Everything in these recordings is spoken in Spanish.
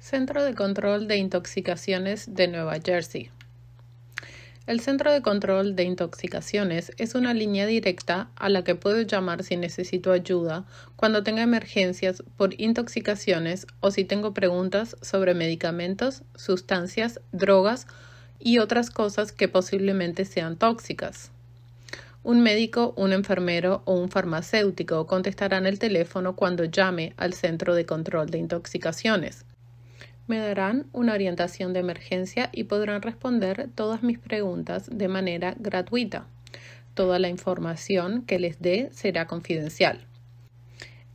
Centro de Control de Intoxicaciones de Nueva Jersey. El Centro de Control de Intoxicaciones es una línea directa a la que puedo llamar si necesito ayuda cuando tenga emergencias por intoxicaciones o si tengo preguntas sobre medicamentos, sustancias, drogas y otras cosas que posiblemente sean tóxicas. Un médico, un enfermero o un farmacéutico contestarán el teléfono cuando llame al Centro de Control de Intoxicaciones me darán una orientación de emergencia y podrán responder todas mis preguntas de manera gratuita. Toda la información que les dé será confidencial.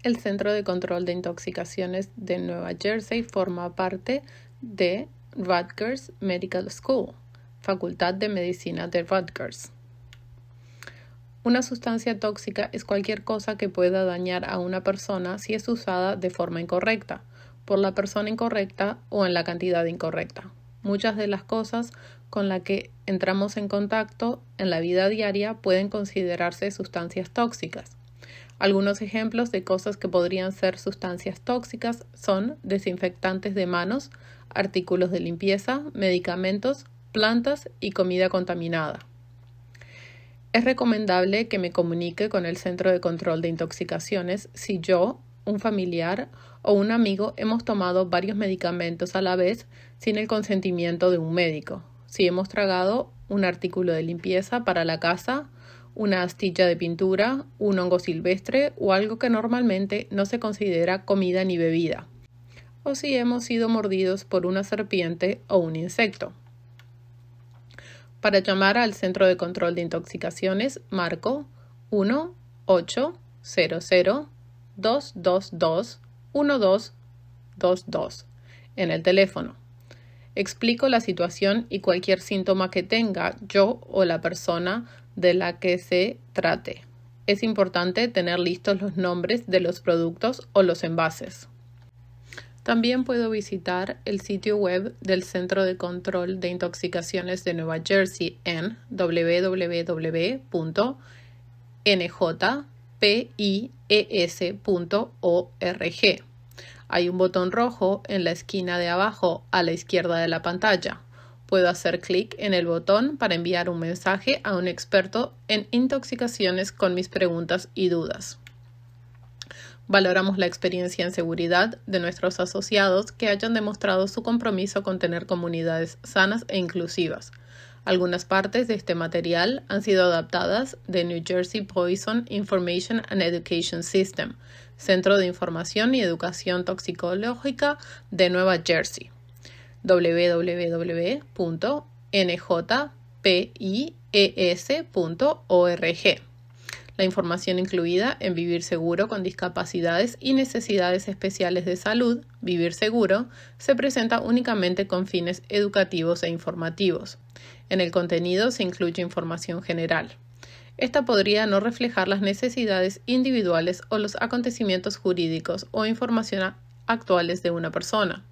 El Centro de Control de Intoxicaciones de Nueva Jersey forma parte de Rutgers Medical School, Facultad de Medicina de Rutgers. Una sustancia tóxica es cualquier cosa que pueda dañar a una persona si es usada de forma incorrecta por la persona incorrecta o en la cantidad incorrecta. Muchas de las cosas con las que entramos en contacto en la vida diaria pueden considerarse sustancias tóxicas. Algunos ejemplos de cosas que podrían ser sustancias tóxicas son desinfectantes de manos, artículos de limpieza, medicamentos, plantas y comida contaminada. Es recomendable que me comunique con el Centro de Control de Intoxicaciones si yo un familiar o un amigo hemos tomado varios medicamentos a la vez sin el consentimiento de un médico, si hemos tragado un artículo de limpieza para la casa, una astilla de pintura, un hongo silvestre o algo que normalmente no se considera comida ni bebida, o si hemos sido mordidos por una serpiente o un insecto. Para llamar al Centro de Control de Intoxicaciones, marco 1 222-1222 en el teléfono. Explico la situación y cualquier síntoma que tenga yo o la persona de la que se trate. Es importante tener listos los nombres de los productos o los envases. También puedo visitar el sitio web del Centro de Control de Intoxicaciones de Nueva Jersey en www.nj pies.org. Hay un botón rojo en la esquina de abajo a la izquierda de la pantalla. Puedo hacer clic en el botón para enviar un mensaje a un experto en intoxicaciones con mis preguntas y dudas. Valoramos la experiencia en seguridad de nuestros asociados que hayan demostrado su compromiso con tener comunidades sanas e inclusivas. Algunas partes de este material han sido adaptadas de New Jersey Poison Information and Education System, Centro de Información y Educación Toxicológica de Nueva Jersey, www.njpies.org la información incluida en Vivir Seguro con discapacidades y necesidades especiales de salud, Vivir Seguro, se presenta únicamente con fines educativos e informativos. En el contenido se incluye información general. Esta podría no reflejar las necesidades individuales o los acontecimientos jurídicos o información actuales de una persona.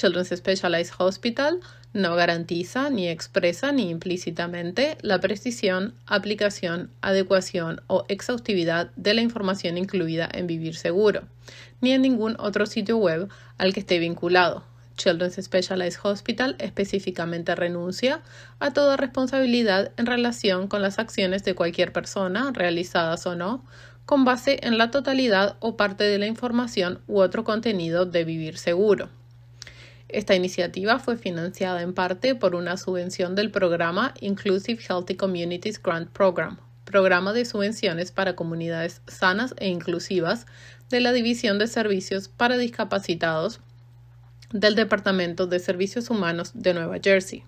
Children's Specialized Hospital no garantiza ni expresa ni implícitamente la precisión, aplicación, adecuación o exhaustividad de la información incluida en Vivir Seguro, ni en ningún otro sitio web al que esté vinculado. Children's Specialized Hospital específicamente renuncia a toda responsabilidad en relación con las acciones de cualquier persona, realizadas o no, con base en la totalidad o parte de la información u otro contenido de Vivir Seguro. Esta iniciativa fue financiada en parte por una subvención del programa Inclusive Healthy Communities Grant Program, programa de subvenciones para comunidades sanas e inclusivas de la División de Servicios para Discapacitados del Departamento de Servicios Humanos de Nueva Jersey.